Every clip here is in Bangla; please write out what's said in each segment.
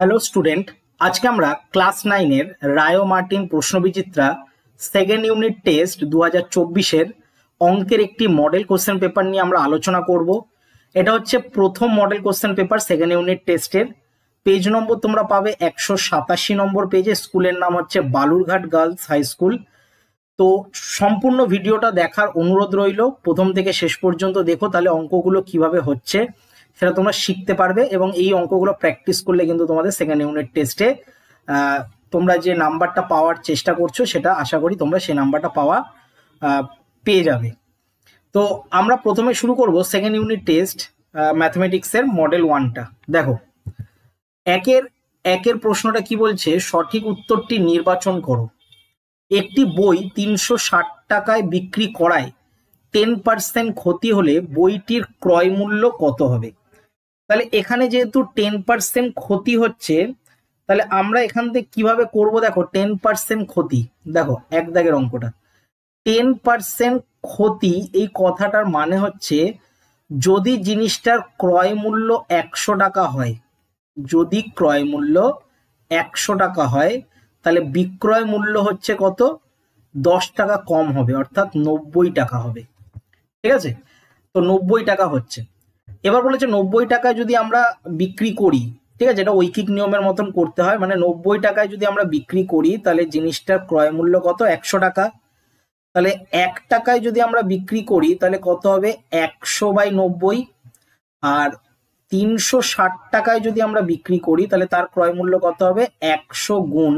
হ্যালো স্টুডেন্ট আজকে আমরা ক্লাস নাইনের রায়ো মার্টিন প্রশ্নবিচিত্রা সেকেন্ড ইউনিট টেস্ট দু হাজার চব্বিশের অঙ্কের একটি মডেল কোশ্চেন পেপার নিয়ে আমরা আলোচনা করব এটা হচ্ছে প্রথম model question paper second unit টেস্টের পেজ নম্বর তোমরা পাবে একশো সাতাশি নম্বর পেজে স্কুলের নাম হচ্ছে বালুরঘাট গার্লস হাই স্কুল তো সম্পূর্ণ ভিডিওটা দেখার অনুরোধ রইল প্রথম থেকে শেষ পর্যন্ত দেখো তাহলে অঙ্কগুলো কিভাবে হচ্ছে সেটা তোমরা শিখতে পারবে এবং এই অঙ্কগুলো প্র্যাকটিস করলে কিন্তু তোমাদের সেকেন্ড ইউনিট টেস্টে তোমরা যে নাম্বারটা পাওয়ার চেষ্টা করছো সেটা আশা করি তোমরা সেই নাম্বারটা পাওয়া পেয়ে যাবে তো আমরা প্রথমে শুরু করব সেকেন্ড ইউনিট টেস্ট ম্যাথমেটিক্সের মডেল ওয়ানটা দেখো একের একের প্রশ্নটা কি বলছে সঠিক উত্তরটি নির্বাচন করো একটি বই তিনশো ষাট টাকায় বিক্রি করায় টেন পার্সেন্ট ক্ষতি হলে বইটির ক্রয় মূল্য কত হবে তাহলে এখানে যেহেতু টেন পার্সেন্ট ক্ষতি হচ্ছে তাহলে আমরা এখান থেকে কিভাবে করব দেখো টেন পার্সেন্ট ক্ষতি দেখো এক দাগের অঙ্কটা টেন পার্সেন্ট ক্ষতি এই কথাটার মানে হচ্ছে যদি জিনিসটার ক্রয় মূল্য একশো টাকা হয় যদি ক্রয় মূল্য একশো টাকা হয় তাহলে বিক্রয় মূল্য হচ্ছে কত দশ টাকা কম হবে অর্থাৎ নব্বই টাকা হবে ঠিক আছে তো নব্বই টাকা হচ্ছে এবার বলেছে নব্বই টাকায় যদি আমরা বিক্রি করি ঠিক আছে এটা ঐকিক নিয়মের মতন করতে হয় মানে নব্বই টাকায় যদি আমরা বিক্রি করি তাহলে জিনিসটার ক্রয় মূল্য কত একশো টাকা তাহলে এক টাকায় যদি আমরা বিক্রি করি তাহলে কত হবে একশো বাই নব্বই আর তিনশো ষাট টাকায় যদি আমরা বিক্রি করি তাহলে তার ক্রয় মূল্য কত হবে একশো গুণ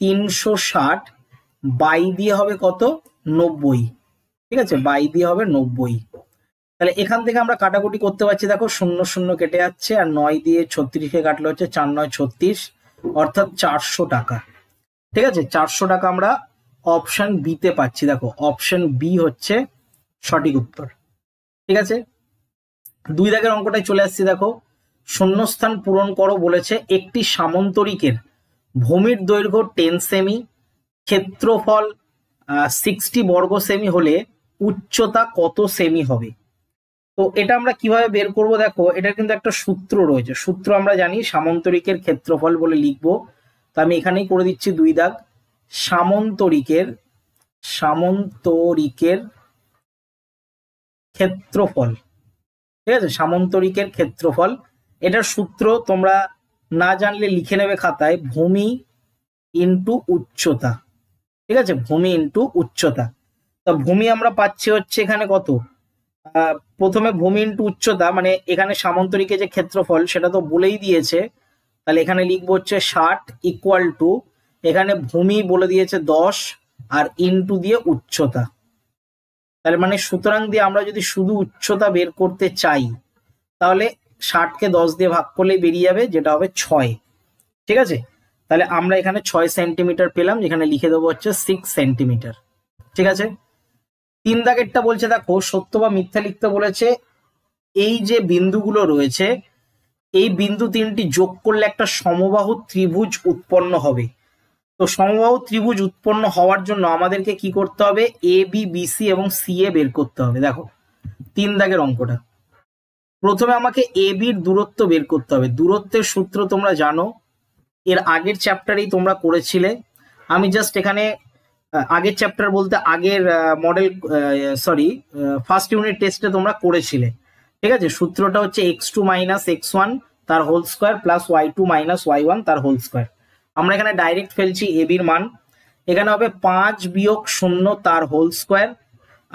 তিনশো ষাট বাই দিয়ে হবে কত নব্বই ঠিক আছে বাই দিয়ে হবে নব্বই তাহলে এখান থেকে আমরা কাটাকুটি করতে পারছি দেখো শূন্য শূন্য কেটে যাচ্ছে আর নয় দিয়ে ছত্রিশে কাটলে হচ্ছে চার নয় ছত্রিশ অর্থাৎ চারশো টাকা ঠিক আছে চারশো টাকা আমরা অপশন বিতে পাচ্ছি দেখো অপশন বি হচ্ছে সঠিক উত্তর ঠিক আছে দুই দাগের অঙ্কটায় চলে আসছি দেখো শূন্যস্থান পূরণ করো বলেছে একটি সামন্তরিকের ভূমির দৈর্ঘ্য টেন সেমি ক্ষেত্রফল সিক্সটি বর্গ সেমি হলে উচ্চতা কত সেমি হবে তো এটা আমরা কিভাবে বের করব দেখো এটা কিন্তু একটা সূত্র রয়েছে সূত্র আমরা জানি সামন্তরিকের ক্ষেত্রফল বলে লিখবো তো আমি এখানেই করে দিচ্ছি দুই দাগ সামন্তরিকের সামন্তরিকের ক্ষেত্রফল ঠিক আছে সামন্তরিকের ক্ষেত্রফল এটার সূত্র তোমরা না জানলে লিখে নেবে খাতায় ভূমি ইন্টু উচ্চতা ঠিক আছে ভূমি ইন্টু উচ্চতা তা ভূমি আমরা পাচ্ছি হচ্ছে এখানে কত প্রথমে ভূমি ইন্টু উচ্চতা মানে এখানে সামন্তরিকে যে ক্ষেত্রফল সেটা তো বলেই দিয়েছে তাহলে এখানে লিখবো হচ্ছে ষাট ইকুয়াল টু এখানে ভূমি বলে দিয়েছে দশ আর ইন্টু দিয়ে উচ্চতা তাহলে মানে সুতরাং দিয়ে আমরা যদি শুধু উচ্চতা বের করতে চাই তাহলে ষাটকে দশ দিয়ে ভাগ করলে বেরিয়ে যাবে যেটা হবে ছয় ঠিক আছে তাহলে আমরা এখানে ছয় সেন্টিমিটার পেলাম যেখানে লিখে দেবো হচ্ছে সিক্স সেন্টিমিটার ঠিক আছে তিন দাগেরটা বলছে দেখো সত্য বা মিথ্যা লিখতে বলেছে এই যে বিন্দুগুলো রয়েছে এই বিন্দু তিনটি যোগ করলে একটা সমবাহু ত্রিভুজ উৎপন্ন হবে তো সমবাহু ত্রিভুজ উৎপন্ন হওয়ার জন্য আমাদেরকে কি করতে হবে এ বি বিসি এবং সি এ বের করতে হবে দেখো তিন দাগের অঙ্কটা প্রথমে আমাকে এ বির দূরত্ব বের করতে হবে দূরত্বের সূত্র তোমরা জানো এর আগের চ্যাপ্টারেই তোমরা করেছিলে আমি জাস্ট এখানে আগের চ্যাপ্টার বলতে আগের মডেল সরি ফার্স্ট ইউনিট টেস্টে তোমরা করেছিলে ঠিক আছে সূত্রটা হচ্ছে x two minus x one তার whole square plus y two minus y one তার হোল স্কোয়ার আমরা এখানে ডাইরেক্ট ফেলছি এবির মান এখানে হবে পাঁচ বিয়োগ শূন্য তার হোল স্কোয়ার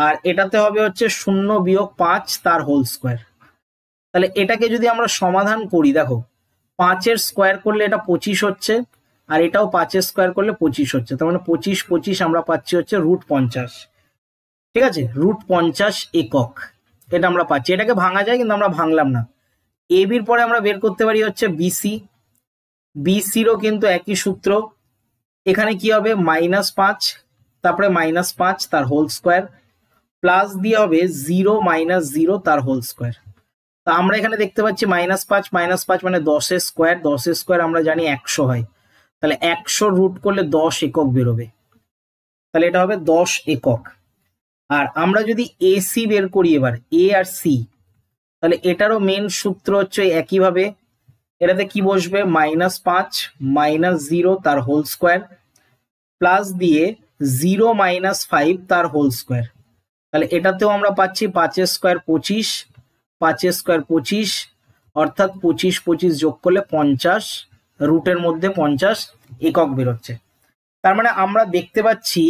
আর এটাতে হবে হচ্ছে শূন্য বিয়োগ পাঁচ তার হোল স্কোয়ার তাহলে এটাকে যদি আমরা সমাধান করি দেখো পাঁচের স্কোয়ার করলে এটা পঁচিশ হচ্ছে আর এটাও পাঁচের স্কোয়ার করলে পঁচিশ হচ্ছে তার মানে পঁচিশ পঁচিশ আমরা পাচ্ছি হচ্ছে রুট পঞ্চাশ ঠিক আছে রুট পঞ্চাশ একক এটা আমরা পাচ্ছি এটাকে ভাঙা যায় কিন্তু আমরা ভাঙলাম না এ বির পরে আমরা বের করতে পারি হচ্ছে বিসি বিসিরও কিন্তু একই সূত্র এখানে কি হবে মাইনাস পাঁচ তারপরে মাইনাস পাঁচ তার হোল স্কোয়ার প্লাস দিয়ে হবে জিরো মাইনাস জিরো তার হোল স্কোয়ার তা আমরা এখানে দেখতে পাচ্ছি মাইনাস পাঁচ মাইনাস পাঁচ মানে দশের স্কোয়ার দশের স্কোয়ার আমরা জানি একশো হয় তাহলে একশো রুট করলে দশ একক বেরোবে তাহলে এটা হবে দশ একক আর আমরা যদি এ সি বের করি এবার এ আর সি তাহলে এটারও মেন সূত্র হচ্ছে একইভাবে এটাতে কি বসবে মাইনাস পাঁচ মাইনাস জিরো তার হোল স্কোয়ার প্লাস দিয়ে জিরো মাইনাস ফাইভ তার হোল স্কোয়ার তাহলে এটাতেও আমরা পাচ্ছি পাঁচের স্কোয়ার পঁচিশ পাঁচের স্কোয়ার পঁচিশ অর্থাৎ পঁচিশ পঁচিশ যোগ করলে পঞ্চাশ রুটের মধ্যে পঞ্চাশ একক বেরোচ্ছে তার মানে আমরা দেখতে পাচ্ছি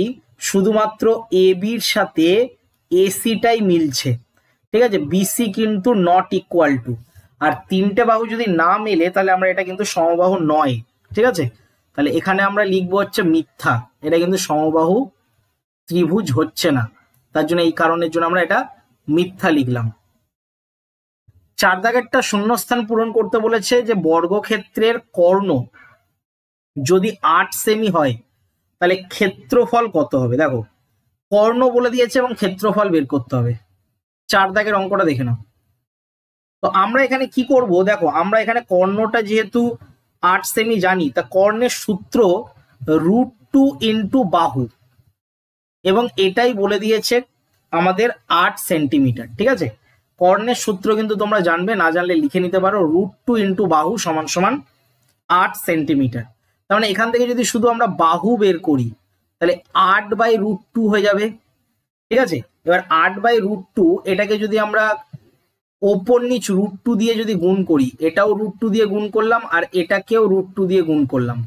শুধুমাত্র এ বির সাথে এসিটাই মিলছে ঠিক আছে বিসি কিন্তু নট ইকুয়াল টু আর তিনটে বাহু যদি না মেলে তাহলে আমরা এটা কিন্তু সমবাহু নয় ঠিক আছে তাহলে এখানে আমরা লিখবো হচ্ছে মিথ্যা এটা কিন্তু সমবাহু ত্রিভুজ হচ্ছে না তার জন্য এই কারণের জন্য আমরা এটা মিথ্যা লিখলাম চার দাগেরটা শূন্যস্থান পূরণ করতে বলেছে যে বর্গক্ষেত্রের কর্ণ যদি আট সেমি হয় তাহলে ক্ষেত্রফল কত হবে দেখো কর্ণ বলে দিয়েছে এবং ক্ষেত্রফল বের করতে হবে চার দাগের অঙ্কটা দেখে নাও তো আমরা এখানে কি করব দেখো আমরা এখানে কর্ণটা যেহেতু আট সেমি জানি তা কর্ণের সূত্র রুট টু ইন্টু বাহু এবং এটাই বলে দিয়েছে আমাদের আট সেন্টিমিটার ঠিক আছে কর্ণের সূত্র কিন্তু তোমরা জানবে না জানলে লিখে নিতে পারো রুট টু ইন্টু বাহু সমান সমান আট সেন্টিমিটার তার মানে এখান থেকে যদি শুধু আমরা বাহু বের করি তাহলে আট বাই রুট টু হয়ে যাবে ঠিক আছে এবার আট বাই রুট টু এটাকে যদি আমরা ওপর নিচ রুট টু দিয়ে যদি গুণ করি এটাও রুট টু দিয়ে গুণ করলাম আর এটাকেও রুট টু দিয়ে গুণ করলাম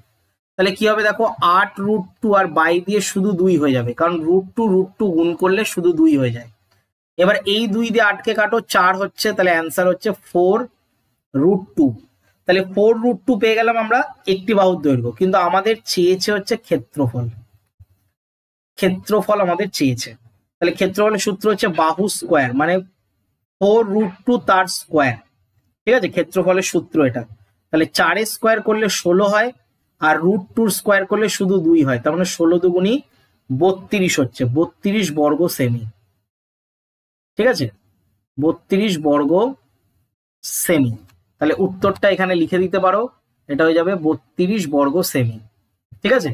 তাহলে কি হবে দেখো আট রুট টু আর বাই দিয়ে শুধু দুই হয়ে যাবে কারণ রুট টু রুট টু গুণ করলে শুধু দুই হয়ে যায় এবার এই দুই দিয়ে আটকে কাটো চার হচ্ছে তাহলে অ্যান্সার হচ্ছে ফোর রুট টু তাহলে ফোর রুট টু পেয়ে গেলাম আমরা একটি বাহুর দৈর্ঘ্য কিন্তু আমাদের চেয়েছে হচ্ছে ক্ষেত্রফল ক্ষেত্রফল আমাদের চেয়েছে তাহলে ক্ষেত্রফলের সূত্র হচ্ছে বাহু স্কোয়ার মানে ফোর রুট টু তার স্কোয়ার ঠিক আছে ক্ষেত্রফলের সূত্র এটা তাহলে চারের স্কোয়ার করলে ষোলো হয় আর রুট টুর স্কোয়ার করলে শুধু দুই হয় তার মানে ষোলো দুগুনি বত্রিশ হচ্ছে বত্রিশ বর্গ সেমি ঠিক আছে বত্রিশ বর্গ সেমি তাহলে উত্তরটা এখানে লিখে দিতে পারো এটা হয়ে যাবে বত্রিশ বর্গ সেমি ঠিক আছে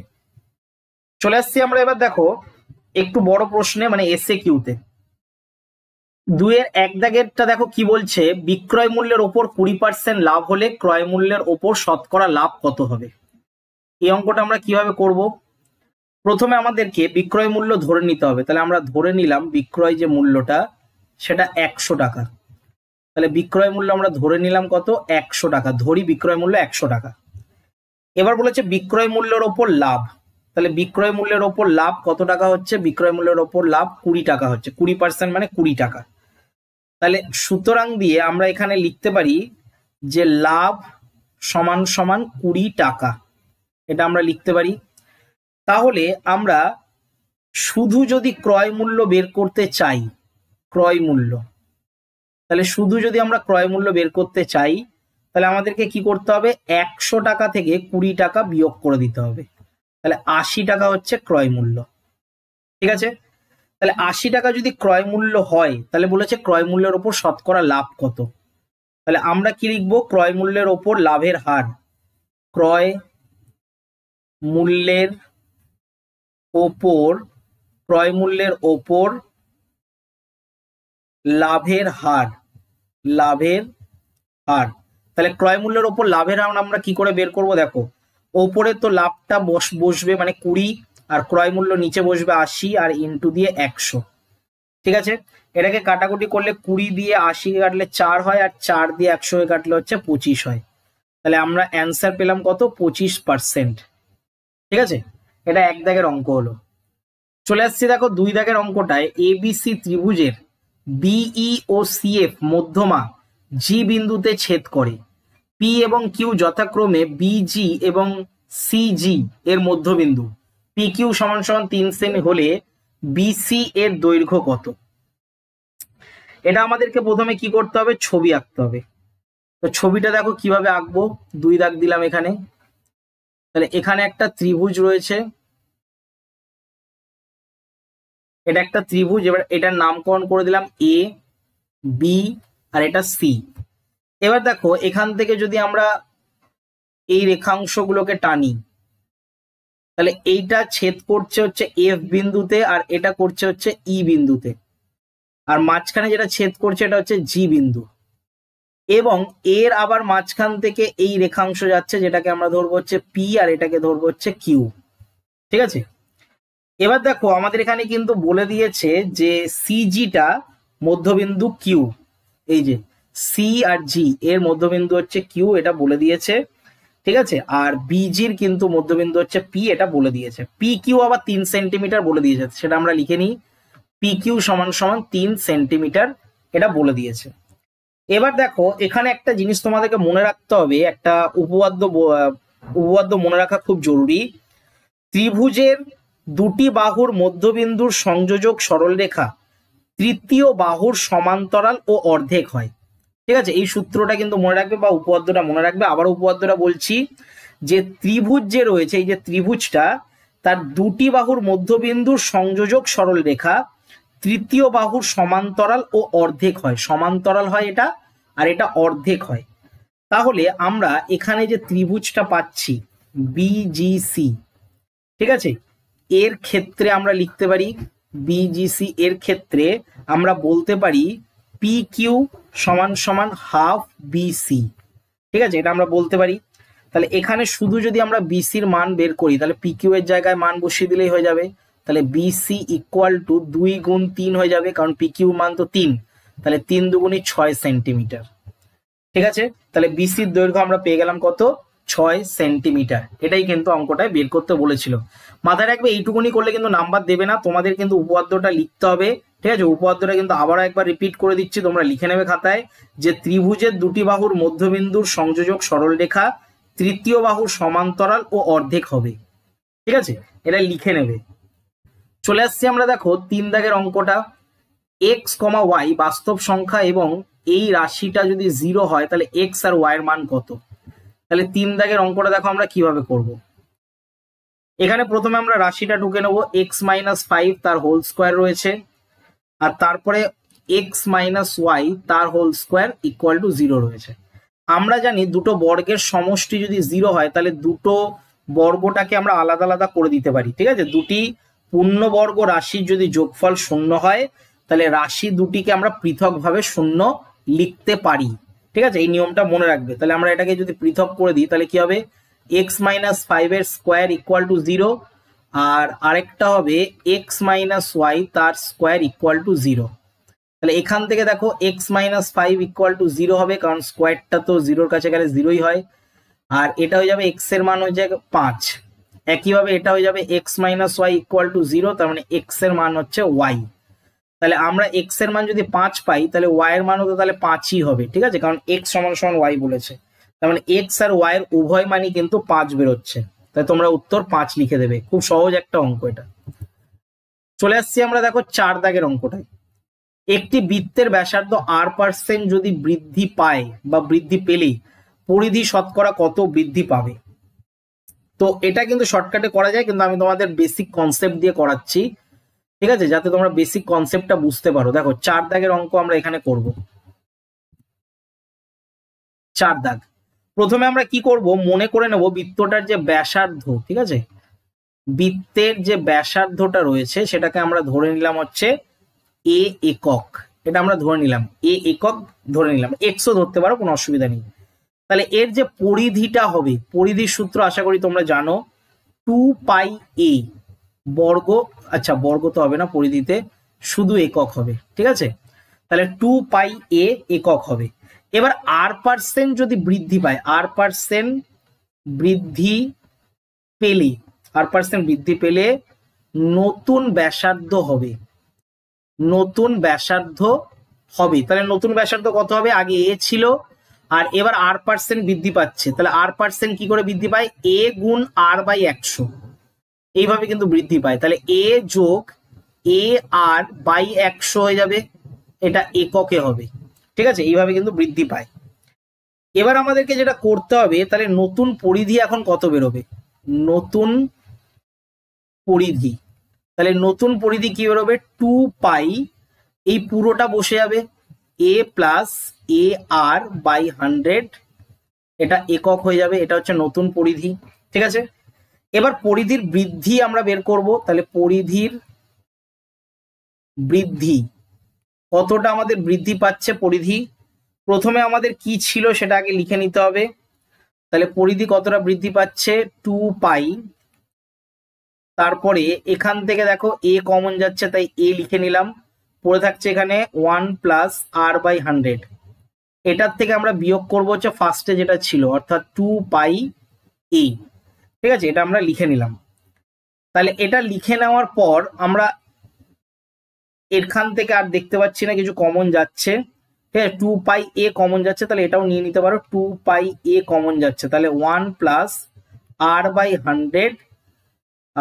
চলে আসছি আমরা এবার দেখো একটু বড় প্রশ্নে মানে এসএ কিউতে দুয়ের এক দাগেরটা দেখো কি বলছে বিক্রয় মূল্যের ওপর কুড়ি পার্সেন্ট লাভ হলে ক্রয় মূল্যের ওপর শতকরা লাভ কত হবে এই অঙ্কটা আমরা কিভাবে করব প্রথমে আমাদেরকে বিক্রয় মূল্য ধরে নিতে হবে তাহলে আমরা ধরে নিলাম বিক্রয় যে মূল্যটা সেটা একশো টাকা তাহলে বিক্রয় মূল্য আমরা ধরে নিলাম কত একশো টাকা ধরি বিক্রয় মূল্য একশো টাকা এবার বলেছে বিক্রয় মূল্যের ওপর লাভ তাহলে বিক্রয় মূল্যের ওপর লাভ কত টাকা হচ্ছে বিক্রয় মূল্যের ওপর লাভ কুড়ি টাকা হচ্ছে কুড়ি পার্সেন্ট মানে কুড়ি টাকা তাহলে সুতরাং দিয়ে আমরা এখানে লিখতে পারি যে লাভ সমান সমান কুড়ি টাকা এটা আমরা লিখতে পারি তাহলে আমরা শুধু যদি ক্রয় মূল্য বের করতে চাই ক্রয় মূল্য তাহলে শুধু যদি আমরা ক্রয় মূল্য বের করতে চাই তাহলে আমাদেরকে কি করতে হবে একশো টাকা থেকে কুড়ি টাকা বিয়োগ করে দিতে হবে তাহলে আশি টাকা হচ্ছে ক্রয় মূল্য ঠিক আছে তাহলে আশি টাকা যদি ক্রয় মূল্য হয় তাহলে বলেছে ক্রয় মূল্যের ওপর শতকরা লাভ কত তাহলে আমরা কি লিখব ক্রয় মূল্যের ওপর লাভের হার ক্রয় মূল্যের ওপর ক্রয় মূল্যের ওপর লাভের হার লাভের হার তাহলে ক্রয় মূল্যের ওপর লাভের হার আমরা কি করে বের করব দেখো ওপরে তো লাভটা বস বসবে মানে কুড়ি আর ক্রয় মূল্য নিচে বসবে আশি আর ইন্টু দিয়ে একশো ঠিক আছে এটাকে কাটাকুটি করলে কুড়ি দিয়ে আশি কাটলে চার হয় আর চার দিয়ে একশো কাটলে হচ্ছে পঁচিশ হয় তাহলে আমরা অ্যান্সার পেলাম কত পঁচিশ পার্সেন্ট ঠিক আছে এটা এক দাগের অঙ্ক হলো চলে আসছি দেখো দুই দাগের অঙ্কটায় এবিসি ত্রিভুজের বিই ও সিএফ মধ্যমা জি বিন্দুতে ছেদ করে পি এবং কিউ যথাক্রমে বিজি এবং সিজি এর মধ্যবিন্দু পি কিউ সমান সমান তিন সেমি হলে বিসি এর দৈর্ঘ্য কত এটা আমাদেরকে প্রথমে কি করতে হবে ছবি আঁকতে হবে তো ছবিটা দেখো কিভাবে আঁকবো দুই দাগ দিলাম এখানে তাহলে এখানে একটা ত্রিভুজ রয়েছে এটা একটা ত্রিভুজ এবার এটার নামকরণ করে দিলাম এ বি আর এটা সি এবার দেখো এখান থেকে যদি আমরা এই রেখাংশগুলোকে টানি তাহলে এইটা ছেদ করছে হচ্ছে এফ বিন্দুতে আর এটা করছে হচ্ছে ই e বিন্দুতে আর মাঝখানে যেটা ছেদ করছে এটা হচ্ছে জি বিন্দু এবং এর আবার মাঝখান থেকে এই রেখাংশ যাচ্ছে যেটাকে আমরা ধরবো হচ্ছে পি আর এটাকে ধরবো হচ্ছে কিউ ঠিক আছে এবার দেখো আমাদের এখানে কিন্তু বলে দিয়েছে যে সিজিটা মধ্যবিন্দু কিউ এই যে সি আর জি এর মধ্যবিন্দু হচ্ছে কিউ এটা বলে দিয়েছে ঠিক আছে আর বিজির কিন্তু মধ্যবিন্দু হচ্ছে পি এটা বলে দিয়েছে পি কিউ আবার তিন সেন্টিমিটার বলে দিয়েছে সেটা আমরা লিখে নিই পি কিউ সমান সমান তিন সেন্টিমিটার এটা বলে দিয়েছে এবার দেখো এখানে একটা জিনিস তোমাদেরকে মনে রাখতে হবে একটা উপবাদ্য উপবাদ্য মনে রাখা খুব জরুরি ত্রিভুজের দুটি বাহুর মধ্যবিন্দুর সংযোজক সরলরেখা তৃতীয় বাহুর সমান্তরাল ও অর্ধেক হয় ঠিক আছে এই সূত্রটা কিন্তু মনে রাখবে বা উপপাদ্যটা মনে রাখবে আবার উপপাদ্যটা বলছি যে ত্রিভুজ যে রয়েছে এই যে ত্রিভুজটা তার দুটি বাহুর মধ্যবিন্দুর সংযোজক সরলরেখা তৃতীয় বাহুর সমান্তরাল ও অর্ধেক হয় সমান্তরাল হয় এটা আর এটা অর্ধেক হয় তাহলে আমরা এখানে যে ত্রিভুজটা পাচ্ছি বিজিসি ঠিক আছে এর ক্ষেত্রে আমরা লিখতে পারি বিজিসি এর ক্ষেত্রে আমরা বলতে পারি পি কিউ সমান সমান হাফ বিসি ঠিক আছে এটা আমরা বলতে পারি তাহলে এখানে শুধু যদি আমরা বিসির মান বের করি তাহলে পি কিউ এর জায়গায় মান বসিয়ে দিলেই হয়ে যাবে তাহলে বিসি ইকুয়াল টু দুই গুণ তিন হয়ে যাবে কারণ পি কিউ মান তো তিন তাহলে তিন দুগুণই ছয় সেন্টিমিটার ঠিক আছে তাহলে বিসির দৈর্ঘ্য আমরা পেয়ে গেলাম কত ছয় সেন্টিমিটার এটাই কিন্তু অঙ্কটায় বের করতে বলেছিল মাথায় রাখবে এইটুকুনি করলে কিন্তু নাম্বার দেবে না তোমাদের কিন্তু উপাদ্যটা লিখতে হবে ঠিক আছে উপাদ্যটা কিন্তু আবারও একবার রিপিট করে দিচ্ছি তোমরা লিখে নেবে খাতায় যে ত্রিভুজের দুটি বাহুর মধ্যবিন্দুর সংযোজক সরল রেখা তৃতীয় বাহুর সমান্তরাল ও অর্ধেক হবে ঠিক আছে এটা লিখে নেবে চলে আসছি আমরা দেখো তিন দাগের অঙ্কটা এক্স কমা ওয়াই বাস্তব সংখ্যা এবং এই রাশিটা যদি জিরো হয় তাহলে এক্স আর ওয়াই এর মান কত তাহলে তিন দাগের অঙ্কটা দেখো আমরা কিভাবে করব। এখানে প্রথমে আমরা রাশিটা ঢুকে নেবো এক্স মাইনাস ফাইভ তার হোল স্কোয়ার রয়েছে আর তারপরে এক্স মাইনাস ওয়াই তার whole square equal to zero রয়েছে আমরা জানি দুটো বর্গের সমষ্টি যদি জিরো হয় তাহলে দুটো বর্গটাকে আমরা আলাদা আলাদা করে দিতে পারি ঠিক আছে দুটি পূর্ণবর্গ রাশির যদি যোগফল শূন্য হয় তাহলে রাশি দুটিকে আমরা পৃথকভাবে শূন্য লিখতে পারি ঠিক আছে এই নিয়মটা মনে রাখবে তাহলে আমরা এটাকে যদি পৃথক করে দিই তাহলে কি হবে এক্স মাইনাস ফাইভ এর স্কোয়ার ইকুয়াল টু জিরো আর আরেকটা হবে এক্স মাইনাস ওয়াই তার স্কোয়ার ইকুয়াল টু জিরো তাহলে এখান থেকে দেখো x minus five equal to zero হবে কারণ স্কোয়ারটা তো জিরোর কাছে গেলে জিরোই হয় আর এটা হয়ে যাবে এক্স এর মান হয়ে যাবে পাঁচ একইভাবে এটা হয়ে যাবে x minus y equal to zero তার মানে এক্স এর মান হচ্ছে ওয়াই তাহলে আমরা এক্স এর মান যদি পাঁচ পাই তাহলে ওয়াই এর মানও তো তাহলে পাঁচই হবে ঠিক আছে কারণ এক্স সমান সমান ওয়াই বলেছে তার মানে এক্স আর ওয়াই এর উভয় মানই কিন্তু পাঁচ বেরোচ্ছে তাই তোমরা উত্তর পাঁচ লিখে দেবে খুব সহজ একটা অঙ্ক এটা চলে আসছি আমরা দেখো চার দাগের অঙ্কটায় একটি বৃত্তের ব্যাসার্ধ আর পার্সেন্ট যদি বৃদ্ধি পায় বা বৃদ্ধি পেলেই পরিধি শতকরা কত বৃদ্ধি পাবে তো এটা কিন্তু শর্টকাটে করা যায় কিন্তু আমি তোমাদের বেসিক কনসেপ্ট দিয়ে করাচ্ছি ঠিক আছে যাতে তোমরা বেসিক কনসেপ্টটা বুঝতে পারো দেখো চার দাগের অঙ্ক আমরা এখানে করব চার দাগ প্রথমে আমরা কি করব মনে করে নেব বৃত্তটার যে ব্যাসার্ধ ঠিক আছে বৃত্তের যে ব্যাসার্ধটা রয়েছে সেটাকে আমরা ধরে নিলাম হচ্ছে এ একক এটা আমরা ধরে নিলাম এ একক ধরে নিলাম এক্সও ধরতে পারো কোনো অসুবিধা নেই তাহলে এর যে পরিধিটা হবে পরিধির সূত্র আশা করি তোমরা জানো টু পাই এ বর্গ আচ্ছা বর্গ তো হবে না পরিধিতে শুধু একক হবে ঠিক আছে তাহলে টু পাই এ একক হবে এবার আর পার্সেন্ট যদি বৃদ্ধি পায় আর পার্সেন্ট বৃদ্ধি পেলে আর পার্সেন্ট বৃদ্ধি পেলে নতুন ব্যাসার্ধ হবে নতুন ব্যাসার্ধ হবে তাহলে নতুন ব্যাসার্ধ কত হবে আগে এ ছিল আর এবার আর পার্সেন্ট বৃদ্ধি পাচ্ছে তাহলে আর পার্সেন্ট কি করে বৃদ্ধি পায় এ গুণ আর বাই একশো এইভাবে কিন্তু বৃদ্ধি পায় তাহলে এ যোগ এ আর বাই একশো হয়ে যাবে এটা এককে হবে ঠিক আছে এইভাবে কিন্তু বৃদ্ধি পায় এবার আমাদেরকে যেটা করতে হবে তাহলে নতুন পরিধি এখন কত বেরোবে নতুন পরিধি তাহলে নতুন পরিধি কি বেরোবে টু পাই এই পুরোটা বসে যাবে A plus A R by hundred এটা একক হয়ে যাবে এটা হচ্ছে নতুন পরিধি ঠিক আছে এবার পরিধির বৃদ্ধি আমরা বের করব তাহলে পরিধির বৃদ্ধি কতটা আমাদের বৃদ্ধি পাচ্ছে পরিধি প্রথমে আমাদের কি ছিল সেটা আগে লিখে নিতে হবে তাহলে পরিধি কতটা বৃদ্ধি পাচ্ছে টু পাই তারপরে এখান থেকে দেখো এ কমন যাচ্ছে তাই এ লিখে নিলাম পড়ে থাকছে এখানে one plus R by hundred এটার থেকে আমরা বিয়োগ করবো হচ্ছে ফার্স্টে যেটা ছিল অর্থাৎ টু পাই এ ঠিক আছে এটা আমরা লিখে নিলাম তাহলে এটা লিখে নেওয়ার পর আমরা এখান থেকে আর দেখতে পাচ্ছি না কিছু কমন যাচ্ছে ঠিক আছে টু পাই এ কমন যাচ্ছে তাহলে এটাও নিয়ে নিতে পারো টু পাই এ কমন যাচ্ছে তাহলে one plus R by hundred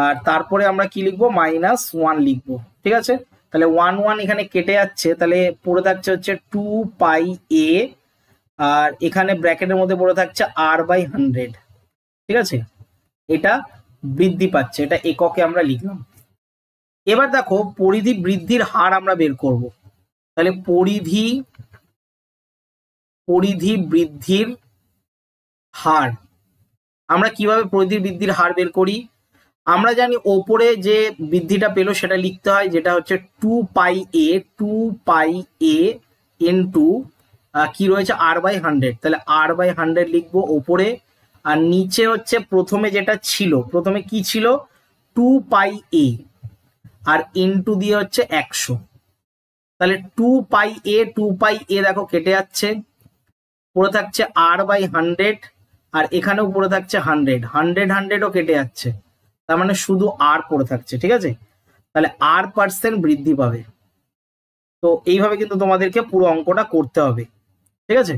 আর তারপরে আমরা কি লিখবো মাইনাস ওয়ান লিখবো ঠিক আছে তাহলে ওয়ান ওয়ান এখানে কেটে যাচ্ছে তাহলে পড়ে থাকছে হচ্ছে টু পাই এ আর এখানে ব্র্যাকেটের মধ্যে পড়ে থাকছে আর বাই হান্ড্রেড ঠিক আছে এটা বৃদ্ধি পাচ্ছে এটা এককে আমরা লিখলাম এবার দেখো পরিধি বৃদ্ধির হার আমরা বের করব তাহলে পরিধি পরিধি বৃদ্ধির হার আমরা কিভাবে পরিধি বৃদ্ধির হার বের করি আমরা জানি ওপরে যে বৃদ্ধিটা পেলো সেটা লিখতে হয় যেটা হচ্ছে two pi A two pi A two কি রয়েছে আর বাই হান্ড্রেড তাহলে আর বাই হান্ড্রেড লিখবো ওপরে আর নিচে হচ্ছে প্রথমে যেটা ছিল প্রথমে কি ছিল টু পাই এ আর ইনটু দিয়ে হচ্ছে একশো তাহলে two pi A two pi এ দেখো কেটে যাচ্ছে পড়ে থাকছে আর বাই হান্ড্রেড আর এখানেও পড়ে থাকছে হান্ড্রেড হান্ড্রেড হান্ড্রেডও কেটে যাচ্ছে তার মানে শুধু আর পড়ে থাকছে ঠিক আছে তাহলে আর পার্সেন্ট বৃদ্ধি পাবে তো এইভাবে কিন্তু তোমাদেরকে পুরো অঙ্কটা করতে হবে ঠিক আছে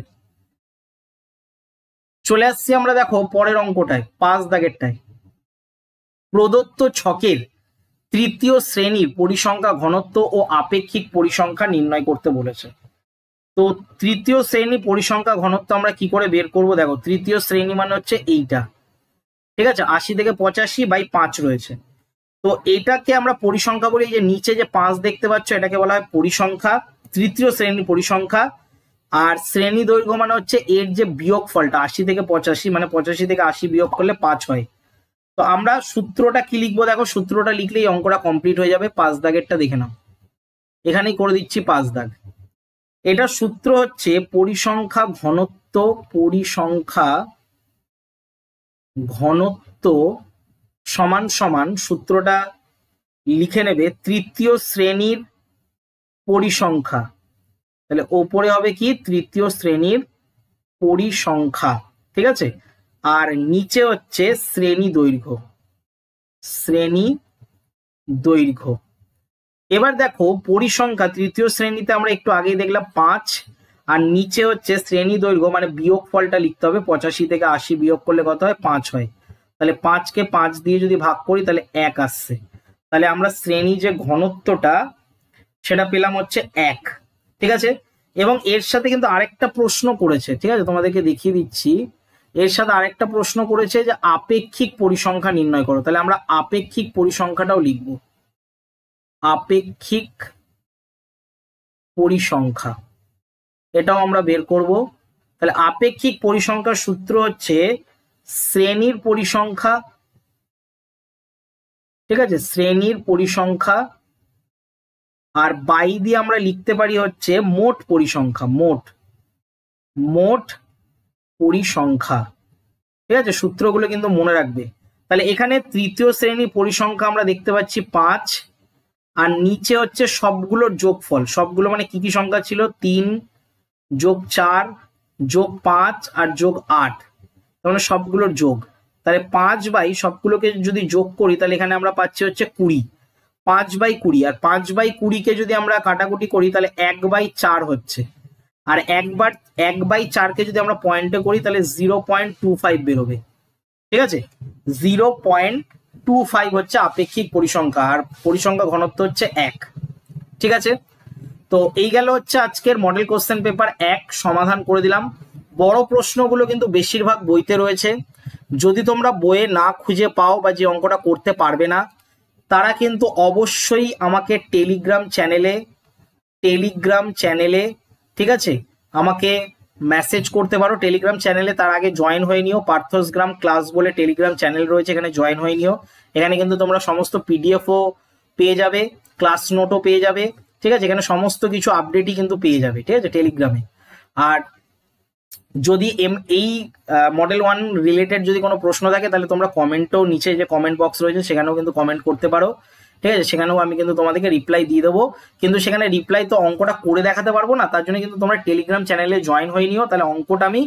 চলে আসছি আমরা দেখো পরের অঙ্কটায় পাঁচ দাগেরটায় প্রদত্ত ছকের তৃতীয় শ্রেণীর পরিসংখ্যা ঘনত্ব ও আপেক্ষিক পরিসংখ্যা নির্ণয় করতে বলেছে তো তৃতীয় শ্রেণী পরিসংখ্যা ঘনত্ব আমরা কি করে বের করব দেখো তৃতীয় শ্রেণী মানে হচ্ছে এইটা ঠিক আছে আশি থেকে পঁচাশি বাই পাঁচ রয়েছে তো এটাকে আমরা পরিসংখ্যা বলি যে নিচে যে পাঁচ দেখতে পাচ্ছ এটাকে বলা হয় পরিসংখ্যা তৃতীয় শ্রেণীর পরিসংখ্যা আর শ্রেণী দৈর্ঘ্য মানে হচ্ছে এর যে বিয়োগ ফলটা আশি থেকে পঁচাশি মানে পঁচাশি থেকে আশি বিয়োগ করলে পাঁচ হয় তো আমরা সূত্রটা কি লিখবো দেখো সূত্রটা লিখলেই অঙ্কটা কমপ্লিট হয়ে যাবে পাঁচ দাগেরটা দেখে নাও এখানেই করে দিচ্ছি পাঁচ দাগ এটা সূত্র হচ্ছে পরিসংখ্যা ঘনত্ব পরিসংখ্যা ঘনত্ব সমান সমান সূত্রটা লিখে নেবে তৃতীয় শ্রেণীর পরিসংখ্যা তাহলে ওপরে হবে কি তৃতীয় শ্রেণীর পরিসংখ্যা ঠিক আছে আর নিচে হচ্ছে শ্রেণী দৈর্ঘ্য শ্রেণী দৈর্ঘ্য এবার দেখো পরিসংখ্যা তৃতীয় শ্রেণীতে আমরা একটু আগেই দেখলাম পাঁচ আর নিচে হচ্ছে শ্রেণী দৈর্ঘ্য মানে বিয়োগ ফলটা লিখতে হবে পঁচাশি থেকে আশি বিয়োগ করলে কত হয় পাঁচ হয় তাহলে পাঁচকে পাঁচ দিয়ে যদি ভাগ করি তাহলে এক আসছে তাহলে আমরা শ্রেণী যে ঘনত্বটা সেটা পেলাম হচ্ছে এক ঠিক আছে এবং এর সাথে কিন্তু আরেকটা প্রশ্ন করেছে ঠিক আছে তোমাদেরকে দেখিয়ে দিচ্ছি এর সাথে আরেকটা প্রশ্ন করেছে যে আপেক্ষিক পরিসংখ্যা নির্ণয় করো তাহলে আমরা আপেক্ষিক পরিসংখ্যাটাও লিখব আপেক্ষিক পরিসংখ্যা এটাও আমরা বের করব তাহলে আপেক্ষিক পরিসংখ্যার সূত্র হচ্ছে শ্রেণীর পরিসংখ্যা ঠিক আছে শ্রেণীর পরিসংখ্যা আর বাই দিয়ে আমরা লিখতে পারি হচ্ছে মোট পরিসংখ্যা মোট মোট পরিসংখ্যা ঠিক আছে সূত্রগুলো কিন্তু মনে রাখবে তাহলে এখানে তৃতীয় শ্রেণী পরিসংখ্যা আমরা দেখতে পাচ্ছি পাঁচ আর নিচে হচ্ছে যোগ যোগফল সবগুলো মানে কি কি সংখ্যা ছিল তিন যোগ চার যোগ পাঁচ আর যোগ আট তাহলে মানে সবগুলোর যোগ তাহলে পাঁচ বাই সবগুলোকে যদি যোগ করি তাহলে এখানে আমরা পাচ্ছি হচ্ছে কুড়ি পাঁচ বাই কুড়ি আর পাঁচ বাই কুড়িকে যদি আমরা কাটাকুটি করি তাহলে এক বাই চার হচ্ছে আর একবার এক বাই চারকে যদি আমরা পয়েন্টে করি তাহলে জিরো পয়েন্ট টু ফাইভ বেরোবে ঠিক আছে জিরো পয়েন্ট টু ফাইভ হচ্ছে আপেক্ষিক পরিসংখ্যা আর পরিসংখ্যা ঘনত্ব হচ্ছে এক ঠিক আছে তো এই গেল হচ্ছে আজকের মডেল কোশ্চেন পেপার এক সমাধান করে দিলাম বড় প্রশ্নগুলো কিন্তু বেশিরভাগ বইতে রয়েছে যদি তোমরা বইয়ে না খুঁজে পাও বা যে অঙ্কটা করতে পারবে না তারা কিন্তু অবশ্যই আমাকে টেলিগ্রাম চ্যানেলে টেলিগ্রাম চ্যানেলে ঠিক আছে আমাকে মেসেজ করতে পারো টেলিগ্রাম চ্যানেলে তার আগে জয়েন হয়ে নিও পার্থসগ্রাম ক্লাস বলে টেলিগ্রাম চ্যানেল রয়েছে এখানে জয়েন হয়ে নিও এখানে কিন্তু তোমরা সমস্ত পিডিএফও পেয়ে যাবে ক্লাস নোটও পেয়ে যাবে ঠিক আছে এখানে সমস্ত কিছু আপডেটই কিন্তু পেয়ে যাবে ঠিক আছে টেলিগ্রামে আর যদি এম এই মডেল ওয়ান রিলেটেড যদি কোনো প্রশ্ন থাকে তাহলে তোমরা কমেন্টও নিচে যে কমেন্ট বক্স রয়েছে সেখানেও কিন্তু কমেন্ট করতে পারো ঠিক আছে সেখানেও আমি কিন্তু তোমাদেরকে রিপ্লাই দিয়ে দেবো কিন্তু সেখানে রিপ্লাই তো অঙ্কটা করে দেখাতে পারবো না তার জন্য কিন্তু তোমরা টেলিগ্রাম চ্যানেলে জয়েন হয়ে নিও তাহলে অঙ্কটা আমি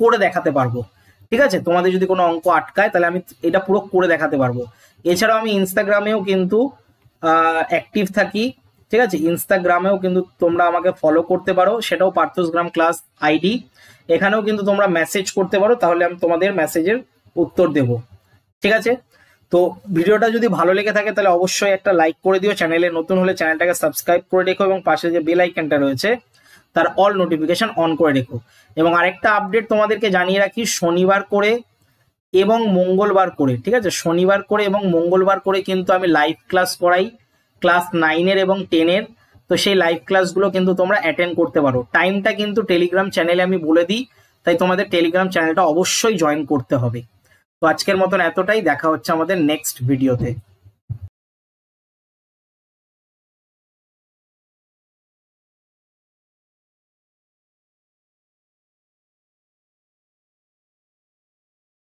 করে দেখাতে পারবো ঠিক আছে তোমাদের যদি কোনো অঙ্ক আটকায় তাহলে আমি এটা পুরো করে দেখাতে পারবো এছাড়াও আমি ইনস্টাগ্রামেও কিন্তু অ্যাক্টিভ থাকি ঠিক আছে ইনস্টাগ্রামেও কিন্তু তোমরা আমাকে ফলো করতে পারো সেটাও পার্থসগ্রাম ক্লাস আইডি এখানেও কিন্তু তোমরা মেসেজ করতে পারো তাহলে আমি তোমাদের মেসেজের উত্তর দেব ঠিক আছে তো ভিডিওটা যদি ভালো লেগে থাকে তাহলে অবশ্যই একটা লাইক করে দিও চ্যানেলে নতুন হলে চ্যানেলটাকে সাবস্ক্রাইব করে রেখো এবং পাশে যে বেল আইকনটা রয়েছে তার অল নোটিফিকেশন অন করে রেখো এবং আরেকটা আপডেট তোমাদেরকে জানিয়ে রাখি শনিবার করে এবং মঙ্গলবার করে ঠিক আছে শনিবার করে এবং মঙ্গলবার করে কিন্তু আমি লাইভ ক্লাস করাই ক্লাস নাইনের এবং টেনের তো সেই লাইভ ক্লাসগুলো কিন্তু তোমরা অ্যাটেন্ড করতে পারো টাইমটা কিন্তু টেলিগ্রাম চ্যানেলে আমি বলে দিই তাই তোমাদের টেলিগ্রাম চ্যানেলটা অবশ্যই জয়েন করতে হবে তো আজকের মতন এতটাই দেখা হচ্ছে আমাদের নেক্সট ভিডিওতে